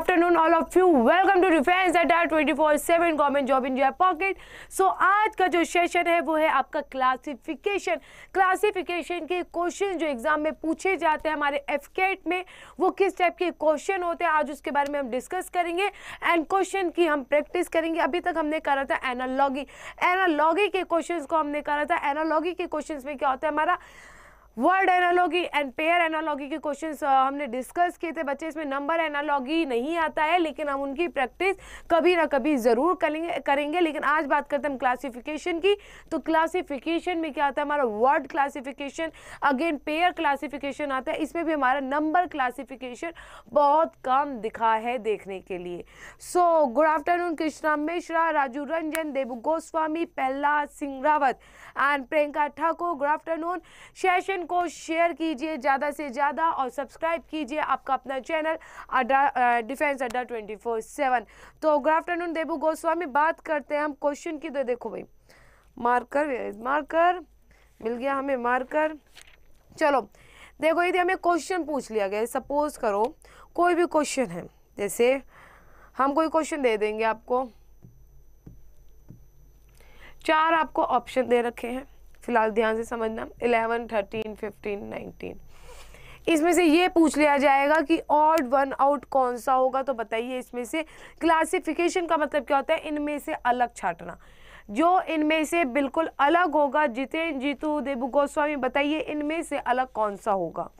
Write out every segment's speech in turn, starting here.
Afternoon all of you welcome to defence Adda twenty four seven government job in your pocket so आज का जो session है वो है आपका क्लासिफिकेशन क्लासिफिकेशन के क्वेश्चन जो एग्जाम में पूछे जाते हैं हमारे एफ में वो किस टाइप के क्वेश्चन होते हैं आज उसके बारे में हम डिस्कस करेंगे एंड क्वेश्चन की हम प्रैक्टिस करेंगे अभी तक हमने करा था एनालॉगी एनालॉगी के क्वेश्चन को हमने करा था एनालॉगी के क्वेश्चन में क्या होता है हमारा word analogy and pair analogy के क्वेश्चन हमने डिस्कस किए थे बच्चे इसमें नंबर एनालॉगी नहीं आता है लेकिन हम उनकी प्रैक्टिस कभी ना कभी ज़रूर करेंगे करेंगे लेकिन आज बात करते हैं हम क्लासिफिकेशन की तो क्लासिफिकेशन में क्या आता है हमारा word classification again pair classification आता है इसमें भी हमारा नंबर क्लासिफिकेशन बहुत कम दिखा है देखने के लिए so good afternoon Krishna Mishra Raju Ranjan Dev Goswami पहला Singh Rawat and Priyanka Thakur good afternoon session को शेयर कीजिए ज़्यादा से ज़्यादा और सब्सक्राइब कीजिए आपका अपना channel Adda defence Adda twenty four seven तो गुड आफ्टरनून देबू गोस्वामी बात करते हैं हम क्वेश्चन की तो देखो भाई मार्कर मार्कर मिल गया हमें मार्कर चलो देखो यदि हमें क्वेश्चन पूछ लिया गया सपोज करो कोई भी क्वेश्चन है जैसे हम कोई क्वेश्चन दे देंगे आपको चार आपको ऑप्शन दे रखे हैं फिलहाल ध्यान से समझना इलेवन थर्टीन फिफ्टीन नाइनटीन इसमें से ये पूछ लिया जाएगा कि ऑड वन आउट कौन सा होगा तो बताइए इसमें से क्लासिफिकेशन का मतलब क्या होता है इनमें से अलग छाटना जो इनमें से बिल्कुल अलग होगा जितेन जीतू देबू गोस्वामी बताइए इनमें से अलग कौन सा होगा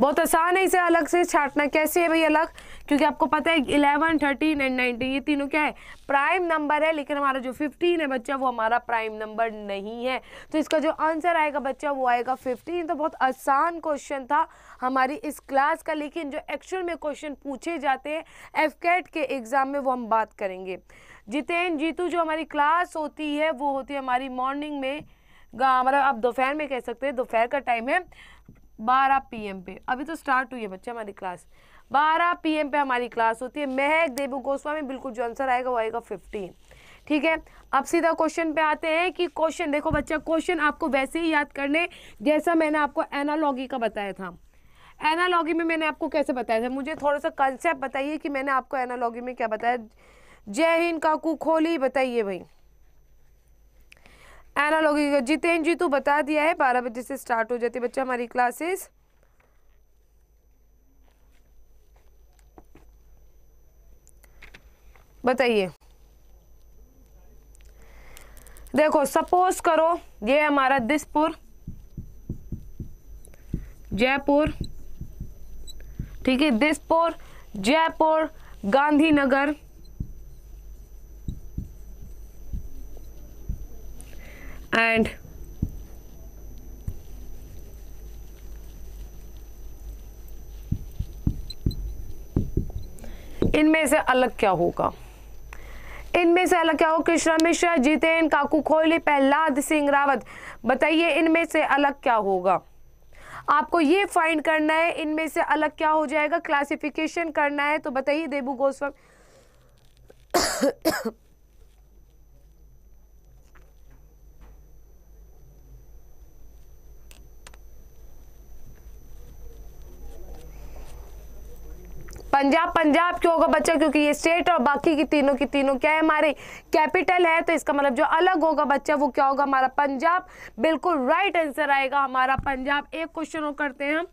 बहुत आसान है इसे अलग से छाटना कैसे है भाई अलग क्योंकि आपको पता है इलेवन थर्टीन एंड नाइनटीन ये तीनों क्या है प्राइम नंबर है लेकिन हमारा जो फिफ्टीन है बच्चा वो हमारा प्राइम नंबर नहीं है तो इसका जो आंसर आएगा बच्चा वो आएगा फिफ्टीन तो बहुत आसान क्वेश्चन था हमारी इस क्लास का लेकिन जो एक्चुअल में क्वेश्चन पूछे जाते हैं एफ के एग्ज़ाम में वो हम बात करेंगे जितेन जीतू जो हमारी क्लास होती है वो होती है हमारी मॉर्निंग में हमारा आप दोपहर में कह सकते हैं दोपहर का टाइम है बारह एम पे अभी तो स्टार्ट हुई है बच्चे हमारी क्लास बारह एम पे हमारी क्लास होती है महक देवू गोस्वामी बिल्कुल जो आंसर आएगा वो आएगा फिफ्टीन ठीक है अब सीधा क्वेश्चन पे आते हैं कि क्वेश्चन देखो बच्चा क्वेश्चन आपको वैसे ही याद करने जैसा मैंने आपको एनालॉगी का बताया था एनालॉगी में मैंने आपको कैसे बताया था मुझे थोड़ा सा कंसेप्ट बताइए कि मैंने आपको एनालॉगी में क्या बताया जय हिंद काकू खोली बताइए भाई एनालॉगी जितेंद्र जी तो बता दिया है बारह बजे से स्टार्ट हो जाती है बच्चा हमारी क्लासेस बताइए देखो सपोज करो ये हमारा दिसपुर जयपुर ठीक है दिसपुर जयपुर गांधीनगर and इनमें से अलग क्या होगा इनमें से अलग क्या हो कृष्णा मिश्रा जितेन काकू कोहली प्रहलाद सिंह रावत बताइए इनमें से अलग क्या होगा आपको ये फाइंड करना है इनमें से अलग क्या हो जाएगा क्लासिफिकेशन करना है तो बताइए देबू गोस्वामी पंजाब पंजाब क्यों होगा बच्चों क्योंकि ये स्टेट और बाकी की तीनों की तीनों क्या है हमारे कैपिटल है तो इसका मतलब जो अलग होगा बच्चा वो क्या होगा हमारा पंजाब बिल्कुल राइट आंसर आएगा हमारा पंजाब एक क्वेश्चन और करते हैं हम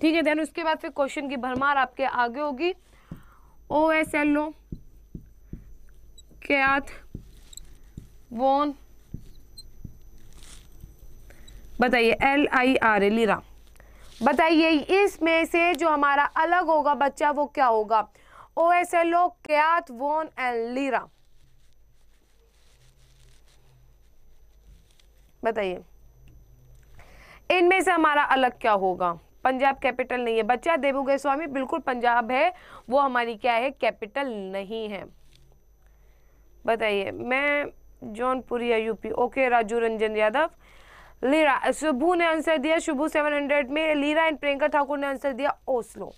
ठीक है देन उसके बाद फिर क्वेश्चन की भरमार आपके आगे होगी ओ एस एल ओ क्या वोन बताइए L I R A lira बताइए इसमें से जो हमारा अलग होगा बच्चा वो क्या होगा ओ एस एल ओ क्यात वोन एंड लीरा बताइए इनमें से हमारा अलग क्या होगा पंजाब कैपिटल नहीं है बच्चा देवू स्वामी बिल्कुल पंजाब है वो हमारी क्या है कैपिटल नहीं है बताइए मैं या UP okay Raju Ranjan Yadav lira Shubhu ने आंसर दिया शुभू 700 में लीरा एंड प्रियंका ठाकुर ने आंसर दिया ओस्लो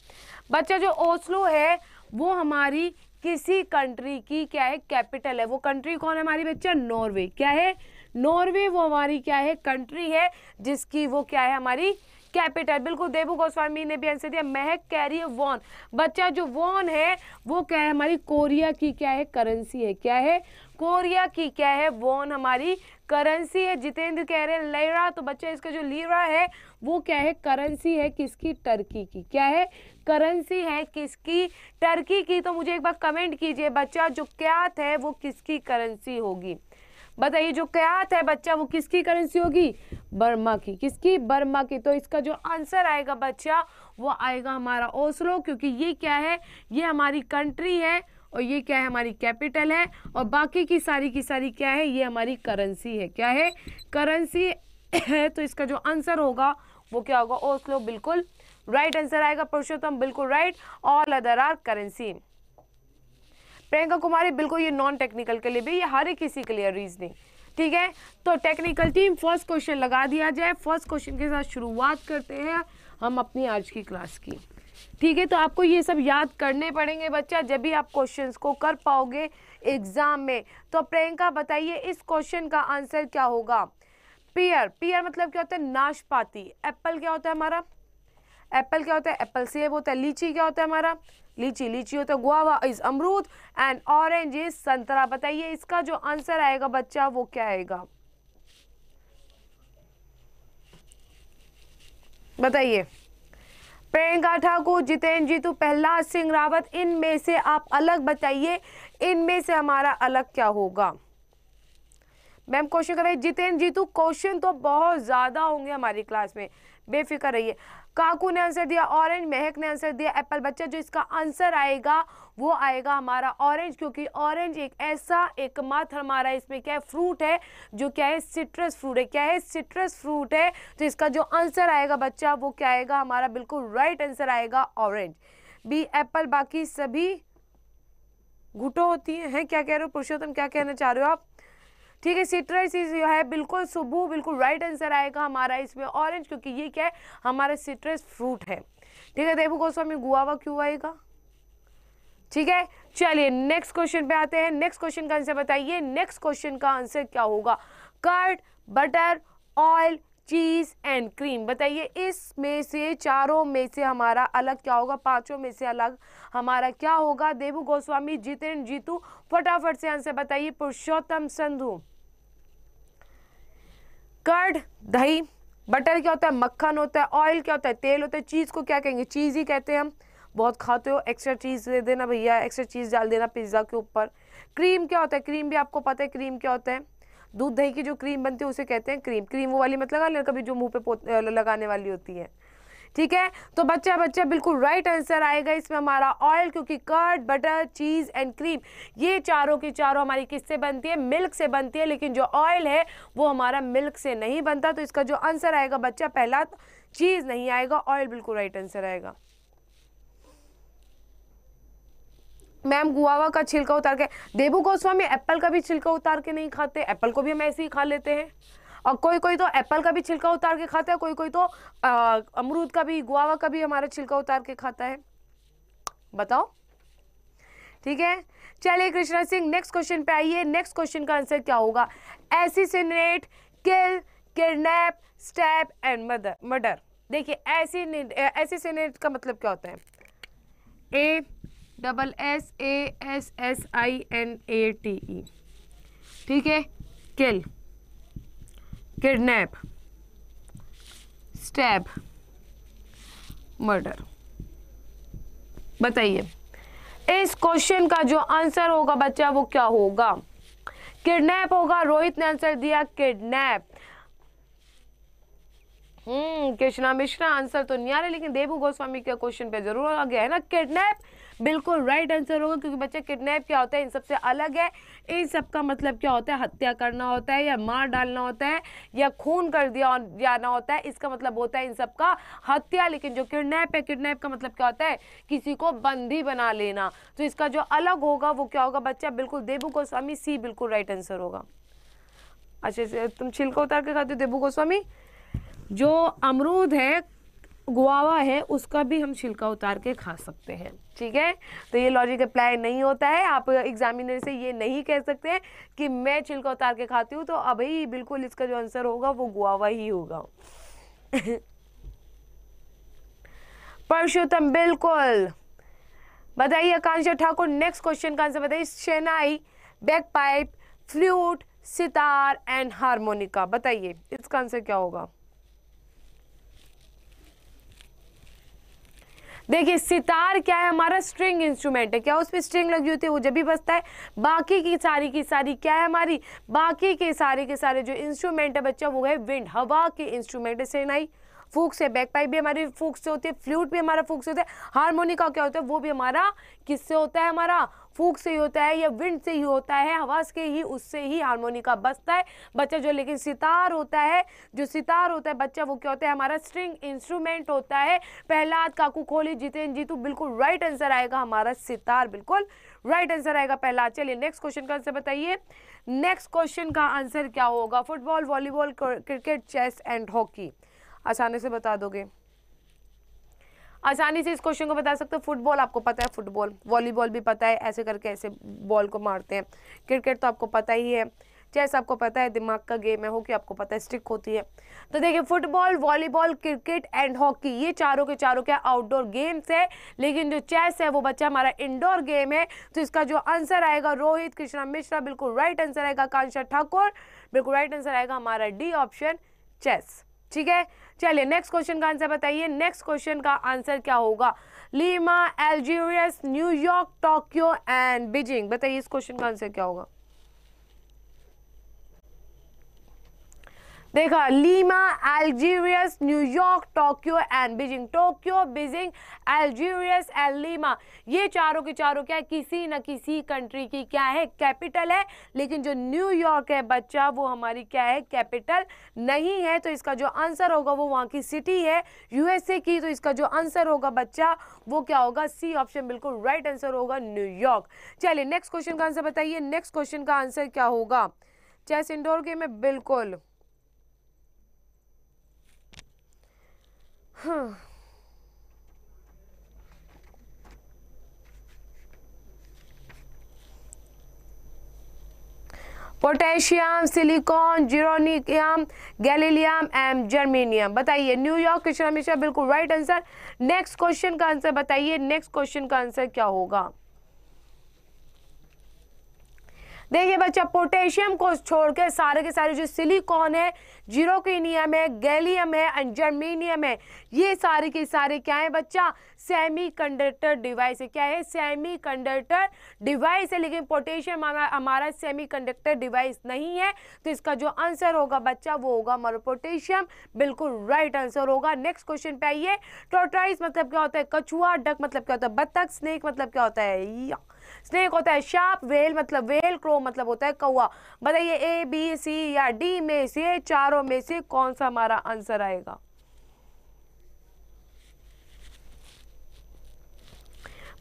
बच्चा जो ओस्लो है वो हमारी किसी कंट्री की क्या है कैपिटल है वो कंट्री कौन है हमारी बच्चा नॉर्वे क्या है नॉर्वे वो हमारी क्या है कंट्री है जिसकी वो क्या है हमारी कैपिटल बिल्कुल देवू गोस्वामी ने भी आंसर दिया महक कैरी वॉन बच्चा जो वॉन है वो क्या है हमारी कोरिया की क्या है करेंसी है क्या है कोरिया की क्या है वॉन हमारी करेंसी है जितेंद्र कह रहे हैं लेरा तो बच्चा इसका जो लीरा है वो क्या है करेंसी है किसकी टर्की की क्या है करेंसी है किसकी टर्की की तो मुझे एक बार कमेंट कीजिए बच्चा जो क्यात है वो किसकी करेंसी होगी बताइए जो क्यात है बच्चा वो किसकी करेंसी होगी बर्मा की किसकी बर्मा की तो इसका जो आंसर आएगा बच्चा वो आएगा हमारा ओसलो क्योंकि ये क्या है ये हमारी कंट्री है और ये क्या है हमारी कैपिटल है और बाकी की सारी की सारी क्या है ये हमारी करेंसी है क्या है करेंसी है तो इसका जो आंसर होगा वो क्या होगा ओसलो बिल्कुल राइट आंसर आएगा पुरुषोत्तम बिल्कुल right all other are currency Priyanka Kumari बिल्कुल ये नॉन टेक्निकल के लिए भी ये हर एक किसी के लिए रीजनिंग ठीक है तो टेक्निकल टीम फर्स्ट क्वेश्चन लगा दिया जाए फर्स्ट क्वेश्चन के साथ शुरुआत करते हैं हम अपनी आज की क्लास की ठीक है तो आपको ये सब याद करने पड़ेंगे बच्चा जब भी आप क्वेश्चंस को कर पाओगे एग्ज़ाम में तो प्रियंका बताइए इस क्वेश्चन का आंसर क्या होगा पियर पियर मतलब क्या होता है नाशपाती एप्पल क्या होता है हमारा एप्पल क्या होता है एप्पल सेब होता है लीची क्या होता है हमारा लीची लीची होता है गुआवा इज़ अमरूद एंड ऑरेंज इज़ संतरा बताइए इसका जो आंसर आएगा बच्चा वो क्या आएगा बताइए प्रियंका ठाकुर जितेंद्र तो पहला सिंह रावत इनमें से आप अलग बताइए इनमें से हमारा अलग क्या होगा मैम क्वेश्चन कर करें जितेंद्र तो क्वेश्चन तो बहुत ज़्यादा होंगे हमारी क्लास में बेफिक्र रहिए काकू ने आंसर दिया ऑरेंज महक ने आंसर दिया एप्पल बच्चा जो इसका आंसर आएगा वो आएगा हमारा ऑरेंज क्योंकि ऑरेंज एक ऐसा एक मात्र हमारा इसमें क्या है फ्रूट है जो क्या है सिट्रस फ्रूट है क्या है सिट्रस फ्रूट है तो इसका जो आंसर आएगा बच्चा वो क्या आएगा हमारा बिल्कुल राइट आंसर आएगा ऑरेंज बी एप्पल बाकी सभी घुटो होती हैं है क्या कह रहे हो पुरुषोत्तम क्या कहना चाह रहे हो आप ठीक है सिट्रस इज जो है बिल्कुल सुबह बिल्कुल राइट आंसर आएगा हमारा इसमें ऑरेंज क्योंकि ये क्या है हमारा सिट्रस फ्रूट है ठीक है देवू गोस्वामी गुआवा क्यों आएगा ठीक है चलिए नेक्स्ट क्वेश्चन पे आते हैं नेक्स्ट क्वेश्चन का आंसर बताइए नेक्स्ट क्वेश्चन का आंसर क्या होगा curd butter oil cheese and cream बताइए इसमें से चारों में से हमारा अलग क्या होगा पांचों में से अलग हमारा क्या होगा देवू गोस्वामी जितेन जीतू फटाफट से आंसर बताइए पुरुषोत्तम संधु कर्ड दही बटर क्या होता है मक्खन होता है ऑयल क्या होता है तेल होता है चीज़ को क्या कहेंगे चीज़ ही कहते हैं हम बहुत खाते हो एक्स्ट्रा चीज़ दे देना भैया एक्स्ट्रा चीज़ डाल देना पिज़्ज़ा के ऊपर क्रीम क्या होता है क्रीम भी आपको पता है क्रीम क्या होता है दूध दही की जो क्रीम बनती है उसे कहते हैं क्रीम क्रीम वो वाली मत लगा लेना कभी जो मुँह पे लगाने वाली होती है ठीक है तो बच्चा बच्चा बिल्कुल राइट आंसर आएगा इसमें हमारा ऑयल क्योंकि curd butter cheese and cream ये चारों की चारों हमारी किससे बनती है मिल्क से बनती है लेकिन जो ऑयल है वो हमारा मिल्क से नहीं बनता तो इसका जो आंसर आएगा बच्चा पहला चीज़ नहीं आएगा ऑयल बिल्कुल राइट आंसर आएगा मैम गुआवा का छिलका उतार के देबू गोस्वामी एप्पल का भी छिलका उतार के नहीं खाते एप्पल को भी हम ऐसे ही खा लेते हैं और कोई कोई तो एप्पल का भी छिलका उतार के खाता है कोई कोई तो अमरूद का भी गुआवा का भी हमारा छिलका उतार के खाता है बताओ ठीक है चलिए कृष्णा सिंह नेक्स्ट क्वेश्चन पे आइए नेक्स्ट क्वेश्चन का आंसर क्या होगा assassinate kill kidnap stab and mother murder देखिए ऐसी एसिसिनेट का मतलब क्या होता है A double S A S S I N A T E ठीक है किल किडनैप स्टैब मर्डर बताइए इस क्वेश्चन का जो आंसर होगा बच्चा वो क्या होगा किडनैप होगा रोहित ने आंसर दिया kidnap hmm Krishna Mishra answer तो नहीं आ रहा लेकिन देवू गोस्वामी के क्वेश्चन पे जरूर आ गया है ना किडनैप बिल्कुल राइट आंसर होगा क्योंकि बच्चे किडनैप क्या होता है इन सबसे अलग है इन सब का मतलब क्या होता है हत्या करना होता है या मार डालना होता है या खून कर दिया जाना होता है इसका मतलब होता है इन सब का हत्या लेकिन जो किडनैप है किडनैप का मतलब क्या होता है किसी को बंदी बना लेना तो इसका जो अलग होगा वो क्या होगा बच्चा बिल्कुल देबू गोस्वामी सी बिल्कुल राइट आंसर होगा अच्छा तुम छिलका उतार के खाते हो देबू गोस्वामी जो अमरूद है गुआवा है उसका भी हम छिलका उतार के खा सकते हैं ठीक है तो ये लॉजिक अप्लाई नहीं होता है आप एग्जामिनर से ये नहीं कह सकते कि मैं छिलका उतार के खाती हूँ तो अभी बिल्कुल इसका जो आंसर होगा वो गुआवा ही होगा परशुतम बिल्कुल बताइए आकांक्षा ठाकुर नेक्स्ट क्वेश्चन का आंसर बताइए shehnai bagpipe flute sitar and harmonica बताइए इसका आंसर क्या होगा देखिए सितार क्या है हमारा स्ट्रिंग इंस्ट्रूमेंट है क्या उस पर स्ट्रिंग लगी होती है वो जब भी बजता है बाकी की सारी की सारी क्या है हमारी बाकी के सारे के सारे जो इंस्ट्रूमेंट है बच्चा वो है विंड हवा के इंस्ट्रूमेंट है सेनाई फूक से बैक पाइप भी हमारी फूक से होती है फ्लूट भी हमारा फूक से होता है हारमोनिका क्या होता है वो भी हमारा किससे होता है हमारा फूक से ही होता है या विंड से ही होता है हवा से ही उससे ही हारमोनिका बजता है बच्चा जो लेकिन सितार होता है जो सितार होता है बच्चा वो क्या होता है हमारा स्ट्रिंग इंस्ट्रूमेंट होता है पहलाद काकू खोली जीते जीतू बिल्कुल राइट आंसर आएगा हमारा सितार बिल्कुल राइट आंसर आएगा पहला चलिए नेक्स्ट क्वेश्चन का आंसर बताइए नेक्स्ट क्वेश्चन का आंसर क्या होगा football volleyball cricket chess and hockey आसानी से बता दोगे आसानी से इस क्वेश्चन को बता सकते हो फुटबॉल आपको पता है फुटबॉल वॉलीबॉल भी पता है ऐसे करके ऐसे बॉल को मारते हैं क्रिकेट तो आपको पता ही है चेस आपको पता है दिमाग का गेम है हॉकी आपको पता है स्टिक होती है तो देखिए football volleyball cricket and hockey ये चारों के चारों क्या आउटडोर गेम्स है लेकिन जो चेस है वो बच्चा हमारा इंडोर गेम है तो इसका जो आंसर आएगा रोहित कृष्णा मिश्रा बिल्कुल राइट आंसर आएगा कांशा ठाकुर बिल्कुल राइट आंसर आएगा हमारा डी ऑप्शन चेस ठीक है चलिए नेक्स्ट क्वेश्चन का आंसर बताइए नेक्स्ट क्वेश्चन का आंसर क्या होगा Lima Algiers New York Tokyo and Beijing बताइए इस क्वेश्चन का आंसर क्या होगा देखा Lima Algiers New York Tokyo and Beijing Tokyo Beijing Algiers and Lima ये चारों के चारों क्या है किसी न किसी कंट्री की क्या है कैपिटल है लेकिन जो न्यूयॉर्क है बच्चा वो हमारी क्या है कैपिटल नहीं है तो इसका जो आंसर होगा वो वहाँ की सिटी है यूएसए की तो इसका जो आंसर होगा बच्चा वो क्या होगा सी ऑप्शन बिल्कुल राइट आंसर होगा न्यूयॉर्क चलिए नेक्स्ट क्वेश्चन का आंसर बताइए नेक्स्ट क्वेश्चन का आंसर क्या होगा चेस इंडोर गेम है बिल्कुल potassium silicon zirconium gallium and germanium बताइए न्यूयॉर्क क्वेश्चन हमेशा बिल्कुल राइट आंसर नेक्स्ट क्वेश्चन का आंसर बताइए नेक्स्ट क्वेश्चन का आंसर क्या होगा देखिए बच्चा पोटेशियम को छोड़ के सारे के सारे जो सिलिकॉन है जीरोक्रीनियम है गैलियम है एंड जर्मीनियम है ये सारे के सारे क्या है बच्चा सेमीकंडक्टर डिवाइस है क्या है सेमीकंडक्टर डिवाइस है लेकिन पोटेशियम हमारा सेमीकंडक्टर डिवाइस नहीं है तो इसका जो आंसर होगा बच्चा वो होगा हमारा पोटेशियम बिल्कुल राइट आंसर होगा नेक्स्ट क्वेश्चन पे आइए टोटराइस मतलब क्या होता है कछुआ डक मतलब क्या होता है बत्तख स्नेक मतलब क्या होता है या स्नेक होता है शार्प वेल मतलब वेल क्रो मतलब होता है कौआ बताइए ए बी सी या डी में से चारों में से कौन सा हमारा आंसर आएगा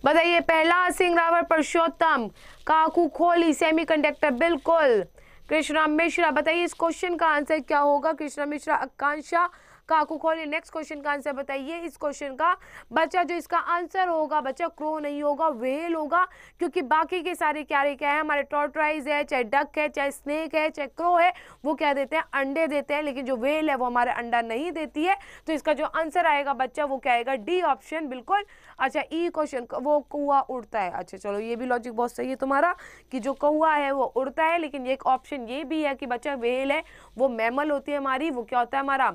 बताइए पहला सिंह रावर परशोत्तम काकू खोली सेमीकंडक्टर बिल्कुल कृष्णा मिश्रा बताइए इस क्वेश्चन का आंसर क्या होगा कृष्णा मिश्रा आकांक्षा काकू खोले नेक्स्ट क्वेश्चन का आंसर बताइए इस क्वेश्चन का बच्चा जो इसका आंसर होगा बच्चा क्रो नहीं होगा वेल होगा क्योंकि बाकी के सारे क्या क्या है हमारे टॉर्टराइज है चाहे डक है चाहे स्नेक है चाहे क्रो है वो क्या देते हैं अंडे देते हैं लेकिन जो वेल है वो हमारे अंडा नहीं देती है तो इसका जो आंसर आएगा बच्चा वो क्या आएगा डी ऑप्शन बिल्कुल अच्छा ई e क्वेश्चन वो कौआ उड़ता है अच्छा चलो ये भी लॉजिक बहुत सही है तुम्हारा कि जो कौआ है वो उड़ता है लेकिन एक ऑप्शन ये भी है कि बच्चा वेल है वो मैमल होती है हमारी वो क्या होता है हमारा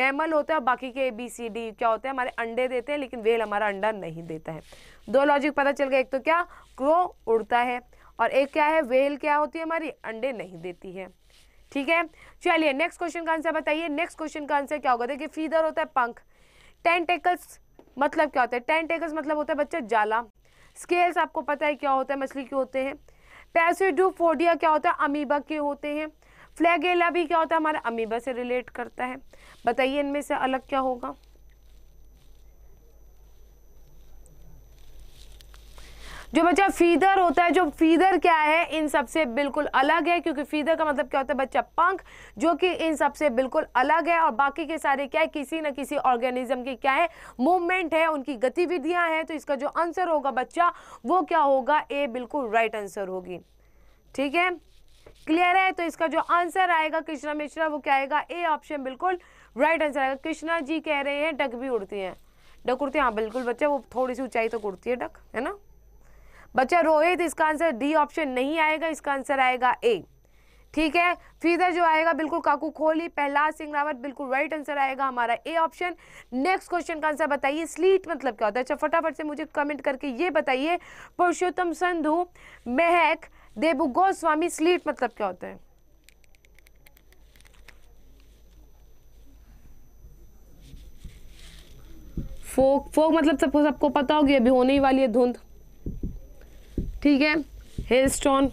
मैमल होता है बाकी के ए बी सी डी क्या होता है हमारे अंडे देते हैं लेकिन वेल हमारा अंडा नहीं देता है दो लॉजिक पता चल गया एक तो क्या क्रो उड़ता है और एक क्या है वेल क्या होती है हमारी अंडे नहीं देती है ठीक है चलिए नेक्स्ट क्वेश्चन का आंसर बताइए नेक्स्ट क्वेश्चन का आंसर क्या होगा देखिए फीदर होता है पंख टेंटेकल्स मतलब क्या होता है टेन टेकर्स मतलब होता है बच्चे जाला स्केल्स आपको पता है क्या होता है मछली के होते हैं पैसिडोफोडिया क्या होता है अमीबा के होते हैं फ्लैगेला भी क्या होता है हमारा अमीबा से रिलेट करता है बताइए इनमें से अलग क्या होगा जो बच्चा फीदर होता है जो फीदर क्या है इन सबसे बिल्कुल अलग है क्योंकि फीदर का मतलब क्या होता है बच्चा पंख जो कि इन सबसे बिल्कुल अलग है और बाकी के सारे क्या है किसी न किसी ऑर्गेनिज्म की क्या है मूवमेंट है उनकी गतिविधियां हैं तो इसका जो आंसर होगा बच्चा वो क्या होगा ए बिल्कुल राइट आंसर होगी ठीक है क्लियर है तो इसका जो आंसर आएगा कृष्णा मिश्रा वो क्या आएगा ए ऑप्शन बिल्कुल राइट आंसर आएगा कृष्णा जी कह रहे हैं डक भी उड़ती हैं डक उड़ती है हाँ बिल्कुल बच्चा वो थोड़ी सी ऊंचाई तक तो उड़ती है डक है ना बच्चा रोहित इसका आंसर डी ऑप्शन नहीं आएगा इसका आंसर आएगा ए ठीक है फीदर जो आएगा बिल्कुल काकू खोली पहला सिंह रावत बिल्कुल राइट आंसर आएगा हमारा ए ऑप्शन नेक्स्ट क्वेश्चन का आंसर बताइए स्लीट मतलब क्या होता है अच्छा फटाफट से मुझे कमेंट करके ये बताइए पुरुषोत्तम संधु महक देबू गोस्वामी स्लीट मतलब क्या होता है फोक फोक मतलब सबको सबको पता होगी अभी होने ही वाली है धुंध ठीक है hailstone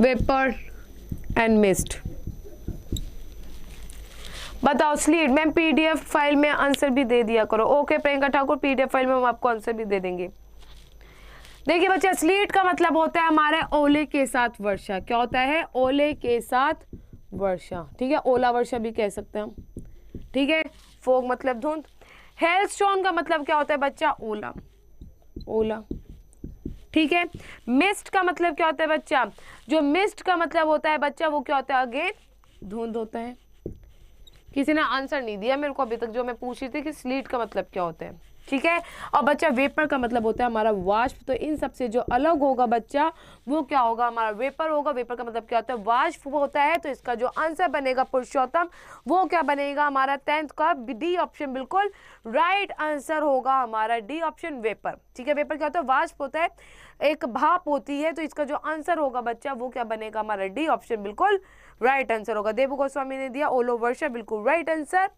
vapour and mist बताओ स्लीट मैम पीडीएफ फाइल में आंसर भी दे दिया करो okay Priyanka Thakur PDF file में हम आपको आंसर भी दे देंगे देखिए बच्चे स्लीट का मतलब होता है हमारा ओले के साथ वर्षा क्या होता है ओले के साथ वर्षा ठीक है ओला वर्षा भी कह सकते हैं हम ठीक है फोग मतलब धुंध हेलस्टोन का मतलब क्या होता है बच्चा ओला ओला ठीक है मिस्ट का मतलब क्या होता है बच्चा जो मिस्ट का मतलब होता है बच्चा वो क्या होता है अगेन धुंध होता है किसी ने आंसर नहीं दिया मेरे को अभी तक जो मैं पूछ रही थी कि स्लीट का मतलब क्या होता है ठीक है और बच्चा वेपर का मतलब होता है हमारा वाष्प तो इन सब से जो अलग होगा बच्चा वो क्या होगा हमारा वेपर होगा वेपर का मतलब क्या होता है वाष्प होता है तो इसका जो आंसर बनेगा पुरुषोत्तम वो क्या बनेगा हमारा टेंथ का डी ऑप्शन बिल्कुल राइट आंसर होगा हमारा डी ऑप्शन वेपर ठीक है वेपर क्या होता है वाष्प होता है एक भाप होती है तो इसका जो आंसर होगा बच्चा वो क्या बनेगा हमारा डी ऑप्शन बिल्कुल राइट आंसर होगा देव गोस्वामी ने दिया ओलो वर्षा बिल्कुल राइट आंसर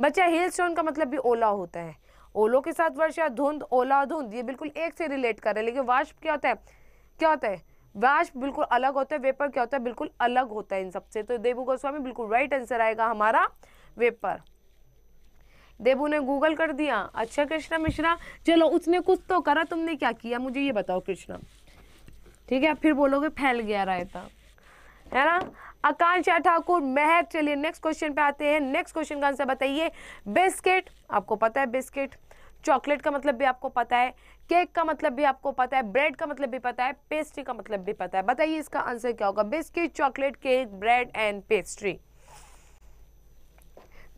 बच्चा हेल स्टोन का मतलब भी ओला होता है ओलो के साथ वर्षा धुंध ओला धुंध ये बिल्कुल एक से रिलेट कर रहे हैं लेकिन वाष्प क्या होता है क्या होता है वाष्प बिल्कुल अलग होता है वेपर क्या होता है बिल्कुल अलग होता है इन सबसे तो देवू गोस्वामी बिल्कुल राइट आंसर आएगा हमारा वेपर देवू ने गूगल कर दिया अच्छा कृष्णा मिश्रा चलो उसने कुछ तो करा तुमने क्या किया मुझे ये बताओ कृष्णा ठीक है फिर बोलोगे फैल गया रायता है ना आकांक्षा ठाकुर महक चलिए नेक्स्ट क्वेश्चन पे आते हैं नेक्स्ट क्वेश्चन का आंसर बताइए बिस्किट आपको पता है बिस्किट चॉकलेट का मतलब भी आपको पता है केक का मतलब भी आपको पता है ब्रेड का मतलब भी पता है पेस्ट्री का मतलब भी पता है बताइए इसका आंसर क्या होगा biscuit chocolate cake bread and pastry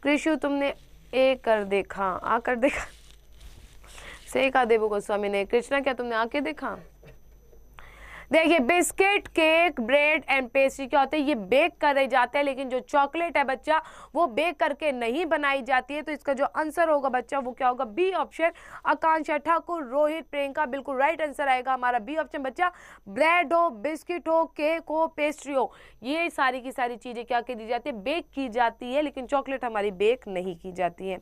Krishi तुमने ए कर देखा आ कर देखा सही कहा देवो गोस्वामी ने कृष्णा क्या तुमने आके देखा देखिए biscuit cake bread and pastry क्या होते हैं ये बेक करे जाते हैं लेकिन जो चॉकलेट है बच्चा वो बेक करके नहीं बनाई जाती है तो इसका जो आंसर होगा बच्चा वो क्या होगा बी ऑप्शन आकांक्षा ठाकुर रोहित प्रियंका बिल्कुल राइट आंसर आएगा हमारा बी ऑप्शन बच्चा ब्रेड हो बिस्किट हो केक हो पेस्ट्री हो ये सारी की सारी चीज़ें क्या की जाती है बेक की जाती है लेकिन चॉकलेट हमारी बेक नहीं की जाती है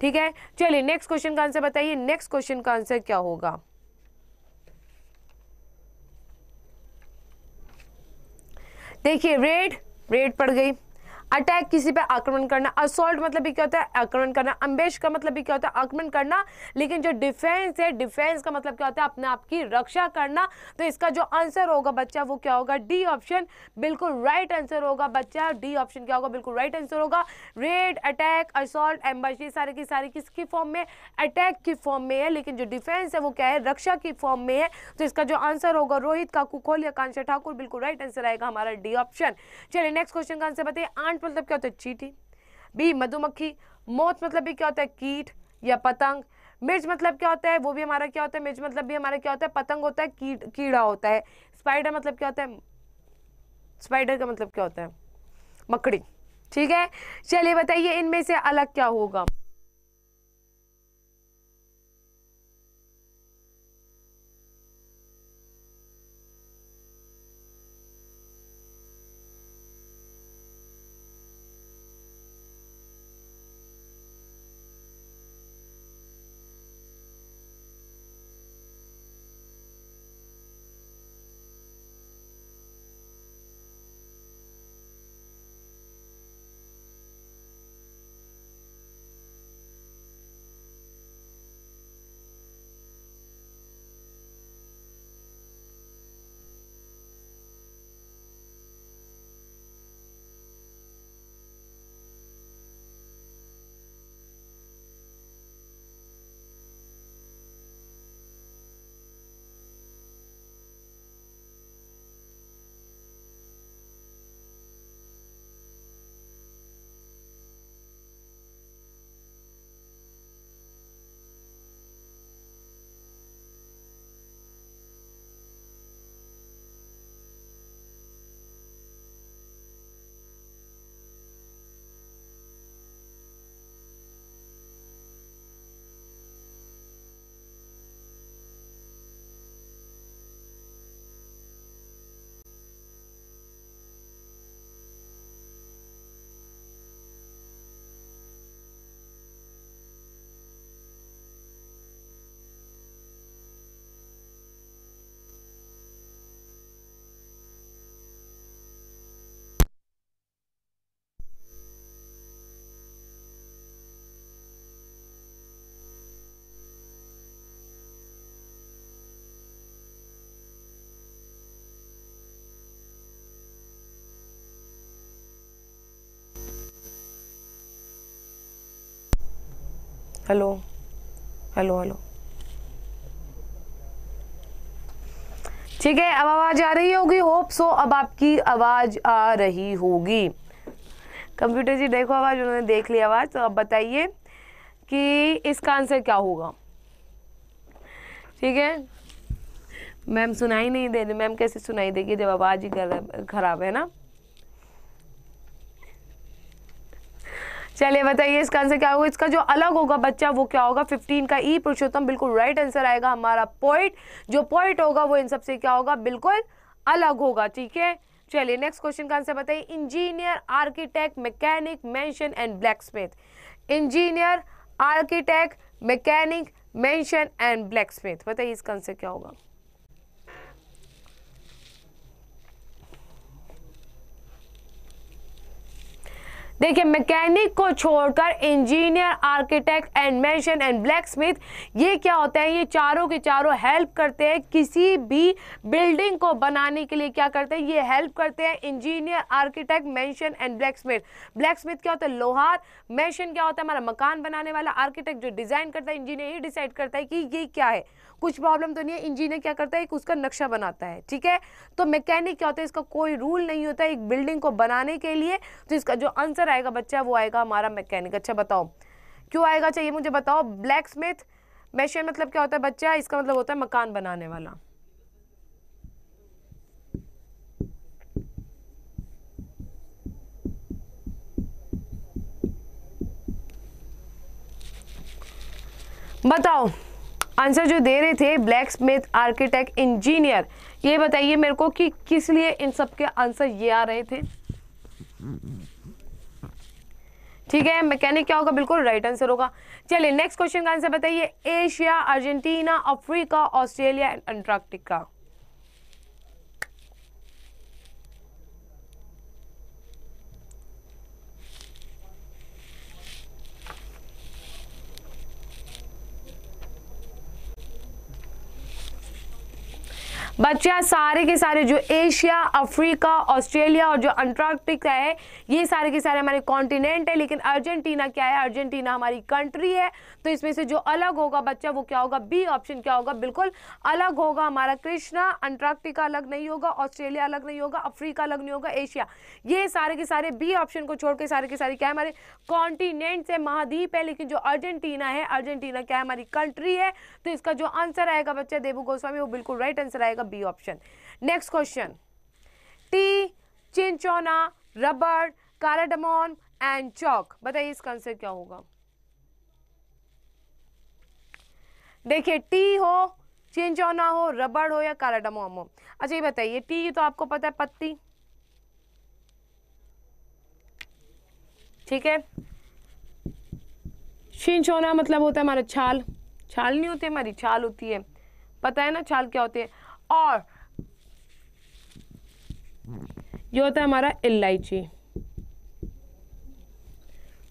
ठीक है चलिए नेक्स्ट क्वेश्चन का आंसर बताइए नेक्स्ट क्वेश्चन का आंसर क्या होगा देखिए रेड रेड पड़ गई अटैक किसी पे आक्रमण करना असोल्ट मतलब भी क्या होता है आक्रमण करना अम्बेश का मतलब भी क्या होता है आक्रमण करना लेकिन जो डिफेंस है डिफेंस का मतलब क्या होता है अपने आप की रक्षा करना तो इसका जो आंसर होगा बच्चा वो क्या होगा डी ऑप्शन बिल्कुल राइट आंसर होगा बच्चा डी ऑप्शन क्या होगा बिल्कुल राइट आंसर होगा रेड अटैक असोल्ट एम्बेश ये सारे की सारी किसकी फॉर्म में अटैक की फॉर्म में है लेकिन जो डिफेंस है वो क्या है रक्षा की फॉर्म में है तो इसका जो आंसर होगा रोहित काकू खोल या कांशा ठाकुर बिल्कुल राइट आंसर आएगा हमारा डी ऑप्शन चलिए नेक्स्ट क्वेश्चन का आंसर बताइए प्लांट मतलब क्या होता है चीटी बी मधुमक्खी मोथ मतलब भी क्या होता है कीट या पतंग मिर्च मतलब क्या होता है वो भी हमारा क्या होता है मिर्च मतलब भी हमारा क्या होता है पतंग होता है कीट कीड़ा होता है स्पाइडर मतलब क्या होता है स्पाइडर का मतलब क्या होता है मकड़ी ठीक है चलिए बताइए इनमें से अलग क्या होगा हेलो हेलो हेलो ठीक है अब आवाज़ आ रही होगी होप सो अब आपकी आवाज़ आ रही होगी कंप्यूटर जी देखो आवाज़ उन्होंने देख ली आवाज़ तो अब बताइए कि इसका आंसर क्या होगा ठीक है मैम सुनाई नहीं दे रही मैम कैसे सुनाई देगी जब आवाज़ ही खराब है ना चलिए बताइए इसका आंसर क्या होगा इसका जो अलग होगा बच्चा वो क्या होगा फिफ्टीन का ई e पुरुषोत्तम बिल्कुल राइट आंसर आएगा हमारा पॉइंट जो पॉइंट होगा वो इन सबसे क्या होगा बिल्कुल अलग होगा ठीक है चलिए नेक्स्ट क्वेश्चन का आंसर बताइए engineer architect mechanic mason and blacksmith engineer architect mechanic mason and blacksmith बताइए इसका आंसर क्या होगा देखिए मैकेनिक को छोड़कर engineer architect and mason and blacksmith ये क्या होते हैं ये चारों के चारों हेल्प करते हैं किसी भी बिल्डिंग को बनाने के लिए क्या करते हैं ये हेल्प करते हैं engineer architect mason and blacksmith blacksmith क्या होता है लोहार मैंशन क्या होता है हमारा मकान बनाने वाला आर्किटेक्ट जो डिज़ाइन करता है इंजीनियर ये डिसाइड करता है कि ये क्या है कुछ प्रॉब्लम तो नहीं है इंजीनियर क्या करता है एक उसका नक्शा बनाता है ठीक है तो मैकेनिक क्या होता है इसका कोई रूल नहीं होता है एक बिल्डिंग को बनाने के लिए तो इसका जो आंसर आएगा बच्चा वो आएगा हमारा मैकेनिक अच्छा बताओ क्यों आएगा चाहिए मुझे बताओ ब्लैक स्मिथ मैशन मतलब क्या होता है बच्चा इसका मतलब होता है मकान बनाने वाला बताओ आंसर जो दे रहे थे ब्लैक स्मिथ आर्किटेक्ट इंजीनियर ये बताइए मेरे को कि किस लिए इन सब के आंसर ये आ रहे थे ठीक है मैकेनिक क्या होगा बिल्कुल राइट आंसर होगा चलिए नेक्स्ट क्वेश्चन का आंसर बताइए Asia Argentina Africa Australia and Antarctica बच्चा सारे के सारे जो एशिया अफ्रीका ऑस्ट्रेलिया और जो अंटार्कटिक है ये सारे के सारे हमारे कॉन्टिनेंट है लेकिन अर्जेंटीना क्या है अर्जेंटीना हमारी कंट्री है तो इसमें से जो अलग होगा बच्चा वो क्या होगा बी ऑप्शन क्या होगा बिल्कुल अलग होगा हमारा कृष्णा अंटार्कटिका अलग नहीं होगा ऑस्ट्रेलिया अलग नहीं होगा अफ्रीका अलग नहीं होगा एशिया ये सारे के सारे बी ऑप्शन को छोड़ के सारे के सारे क्या है हमारे कॉन्टिनेंट है महाद्वीप है लेकिन जो अर्जेंटीना है अर्जेंटीना क्या है हमारी कंट्री है तो इसका जो आंसर आएगा बच्चा देवू गोस्वामी वो बिल्कुल राइट आंसर आएगा B option next question tea cinchona rubber cardamom and chalk बताइए इसका आंसर क्या होगा देखिए टी हो चिंचौना हो रबड़ हो या काराडमोम हो अच्छा ये बताइए टी तो आपको पता है पत्ती ठीक है चिंचौना मतलब होता है हमारा छाल छाल नहीं होती हमारी छाल होती है पता है ना छाल क्या होते हैं और ये होता है हमारा इलायची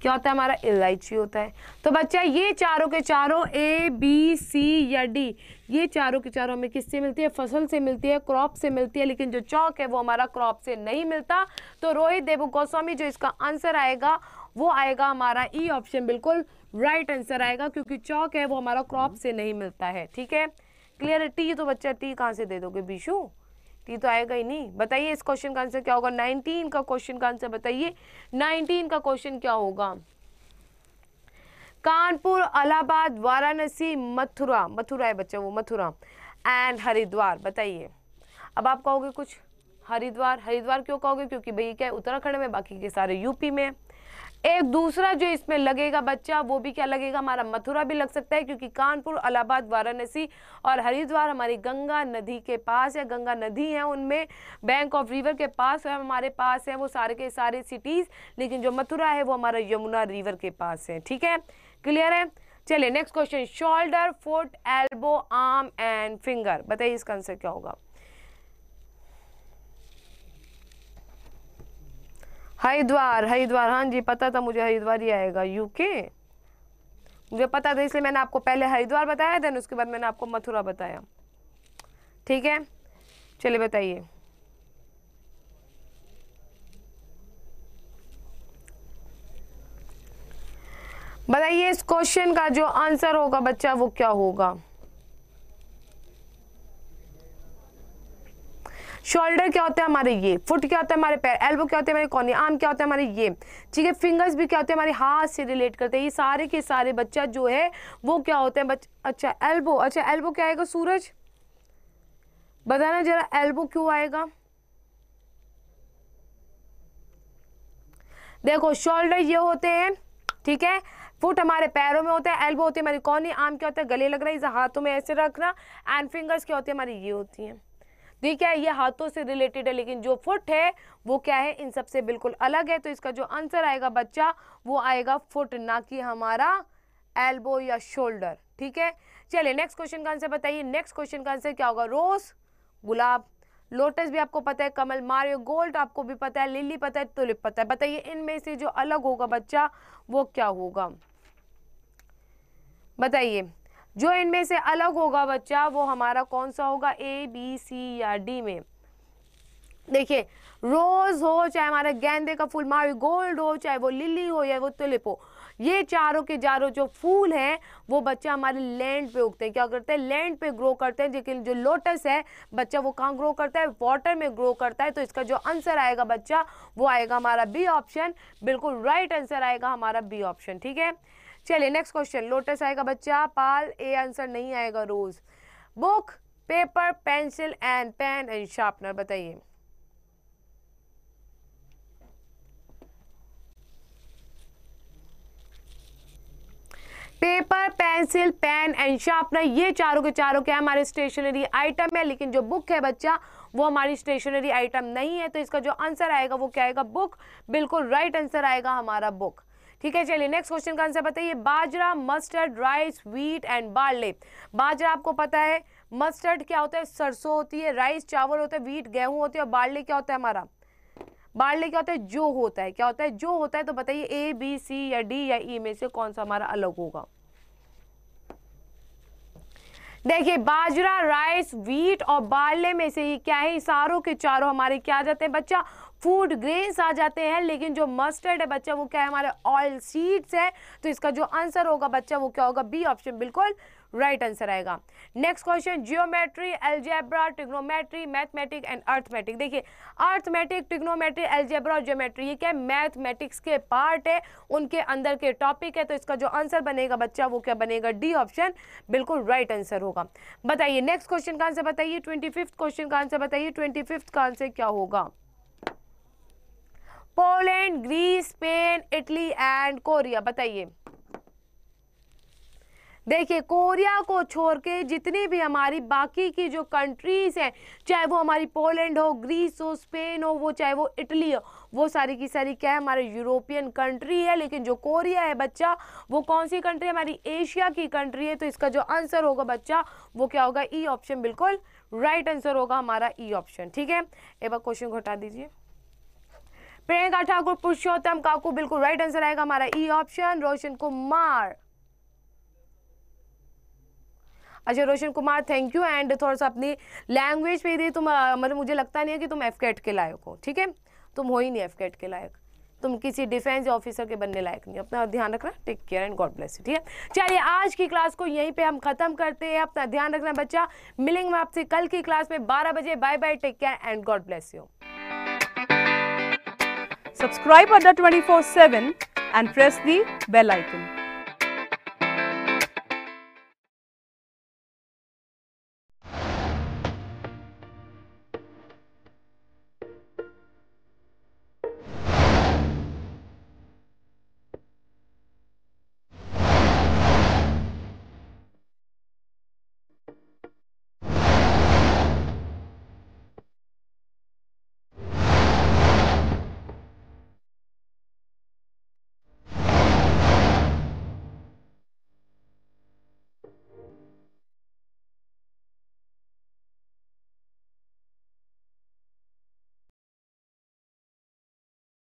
क्या होता है हमारा इलायची होता है तो बच्चा ये चारों के चारों ए बी सी या डी ये चारों के चारों हमें किससे मिलती है फसल से मिलती है क्रॉप से मिलती है लेकिन जो चौक है वो हमारा क्रॉप से नहीं मिलता तो रोहित देव गोस्वामी जो इसका आंसर आएगा वो आएगा हमारा ई e ऑप्शन बिल्कुल राइट आंसर आएगा क्योंकि चौक है वो हमारा क्रॉप से नहीं मिलता है ठीक है क्लियर है टी तो बच्चा टी कहाँ से दे दोगे बीशू टी तो आएगा ही नहीं बताइए इस क्वेश्चन का आंसर क्या होगा नाइनटीन का क्वेश्चन का आंसर बताइए नाइनटीन का क्वेश्चन क्या होगा कानपुर अलाहाबाद वाराणसी मथुरा मथुरा है बच्चा वो मथुरा एंड हरिद्वार बताइए अब आप कहोगे कुछ हरिद्वार हरिद्वार क्यों कहोगे क्योंकि भैया क्या है उत्तराखंड में बाकी के सारे यूपी में एक दूसरा जो इसमें लगेगा बच्चा वो भी क्या लगेगा हमारा मथुरा भी लग सकता है क्योंकि कानपुर अलाहाबाद वाराणसी और हरिद्वार हमारी गंगा नदी के पास या गंगा नदी है उनमें बैंक ऑफ रिवर के पास है हमारे पास है वो सारे के सारे सिटीज़ लेकिन जो मथुरा है वो हमारा यमुना रिवर के पास है ठीक है क्लियर है चलिए next question shoulder foot elbow arm and finger बताइए इसका आंसर क्या होगा हरिद्वार हरिद्वार हाँ जी पता था मुझे हरिद्वार ही आएगा यूके मुझे पता था इसलिए मैंने आपको पहले हरिद्वार बताया देन उसके बाद मैंने आपको मथुरा बताया ठीक है चलिए बताइए बताइए इस क्वेश्चन का जो आंसर होगा बच्चा वो क्या होगा शोल्डर क्या होता है हमारे ये फुट क्या होता है हमारे पैर एल्बो क्या होते हैं हमारे कोने आर्म क्या होता है हमारे ये ठीक है फिंगर्स भी क्या होते हैं हमारे हाथ से रिलेट करते हैं ये सारे के सारे बच्चा जो है वो क्या होते हैं बच अच्छा एल्बो अच्छा एल्बो क्या आएगा सूरज बताना जरा एल्बो क्यों आएगा देखो शोल्डर ये होते हैं ठीक है फुट हमारे पैरों में होता है एल्बो होती है हमारी कौन आर्म क्या होता है गले लग रहा है इसे हाथों में ऐसे रखना एंड फिंगर्स क्या होते हैं हमारी ये होती हैं ठीक है ये हाथों से रिलेटेड है लेकिन जो फुट है वो क्या है इन सबसे बिल्कुल अलग है तो इसका जो आंसर आएगा बच्चा वो आएगा फुट ना कि हमारा एल्बो या शोल्डर ठीक है चलिए नेक्स्ट क्वेश्चन का आंसर बताइए नेक्स्ट क्वेश्चन का आंसर क्या होगा रोज गुलाब लोटस भी आपको पता है कमल मारियो गोल्ड आपको भी पता है लिली पता है तुलिप पता है बताइए इनमें से जो अलग होगा बच्चा वो क्या होगा बताइए जो इनमें से अलग होगा बच्चा वो हमारा कौन सा होगा ए बी सी या डी में देखिए रोज़ हो चाहे हमारा गेंदे का फूल मावी गोल्ड हो चाहे वो लिली हो या वो तुलिप हो ये चारों के चारों जो फूल हैं वो बच्चा हमारे लैंड पे उगते हैं क्या करते हैं लैंड पे ग्रो करते हैं लेकिन जो लोटस है बच्चा वो कहाँ ग्रो करता है वाटर में ग्रो करता है तो इसका जो आंसर आएगा बच्चा वो आएगा हमारा बी ऑप्शन बिल्कुल राइट आंसर आएगा हमारा बी ऑप्शन ठीक है चलिए नेक्स्ट क्वेश्चन लोटस आएगा बच्चा पाल ए आंसर नहीं आएगा rose book paper pencil and pen and sharpener बताइए paper pencil pen and sharpener ये चारों के चारों क्या हमारे स्टेशनरी आइटम है लेकिन जो बुक है बच्चा वो हमारी स्टेशनरी आइटम नहीं है तो इसका जो आंसर आएगा वो क्या आएगा बुक बिल्कुल राइट आंसर आएगा हमारा बुक ठीक है चलिए नेक्स्ट क्वेश्चन का आंसर बताइए bajra mustard rice wheat and barley bajra आपको पता है मस्टर्ड क्या होता है सरसों होती है राइस चावल होता है व्हीट गेहूं होती है और बार्ले क्या होता है हमारा बार्ले क्या होता है जो होता है क्या होता है जो होता है तो बताइए ए बी सी या डी या ई e में से कौन सा हमारा अलग होगा देखिए बाजरा राइस व्हीट और बार्ले में से ये क्या है सारों के चारों हमारे क्या आ जाते हैं बच्चा फूड ग्रेन्स आ जाते हैं लेकिन जो मस्टर्ड है बच्चा वो क्या है हमारे ऑयल सीड्स है तो इसका जो आंसर होगा बच्चा वो क्या होगा बी ऑप्शन बिल्कुल राइट right आंसर आएगा next question geometry algebra trigonometry mathematic and arithmetic देखिए अर्थमेटिक ट्रिग्नोमेट्री एलजेब्रा और जियोमेट्री ये क्या है मैथमेटिक्स के पार्ट है उनके अंदर के टॉपिक है तो इसका जो आंसर बनेगा बच्चा वो क्या बनेगा डी ऑप्शन बिल्कुल राइट right आंसर होगा बताइए नेक्स्ट क्वेश्चन का आंसर बताइए ट्वेंटी क्वेश्चन का आंसर बताइए ट्वेंटी का आंसर क्या होगा Poland Greece Spain Italy and Korea बताइए देखिए कोरिया को छोड़ के जितनी भी हमारी बाकी की जो कंट्रीज़ हैं चाहे वो हमारी पोलैंड हो ग्रीस हो स्पेन हो वो चाहे वो इटली हो वो सारी की सारी क्या है हमारे यूरोपियन कंट्री है लेकिन जो कोरिया है बच्चा वो कौन सी कंट्री है हमारी एशिया की कंट्री है तो इसका जो आंसर होगा बच्चा वो क्या होगा ई e ऑप्शन बिल्कुल राइट आंसर होगा हमारा ई e ऑप्शन ठीक है एक बार क्वेश्चन घटा दीजिए प्रियंका ठाकुर पुरुषोत्तम काकू बिल्कुल राइट आंसर आएगा हमारा E e option Roshan Kumar अच्छा Roshan Kumar thank you and थोड़ा सा अपनी लैंग्वेज पे दी तुम मतलब मुझे लगता नहीं है कि तुम एफ कैट के लायक हो ठीक है तुम हो ही नहीं एफ कैट के लायक तुम किसी डिफेंस ऑफिसर के बनने लायक नहीं अपना ध्यान रखना take care and God bless you ठीक है चलिए आज की क्लास को यहीं पे हम खत्म करते हैं अपना ध्यान रखना बच्चा मिलेंगे आपसे कल की क्लास में बारह बजे bye bye take care and God bless you Subscribe Adda 24-7 and press the bell icon.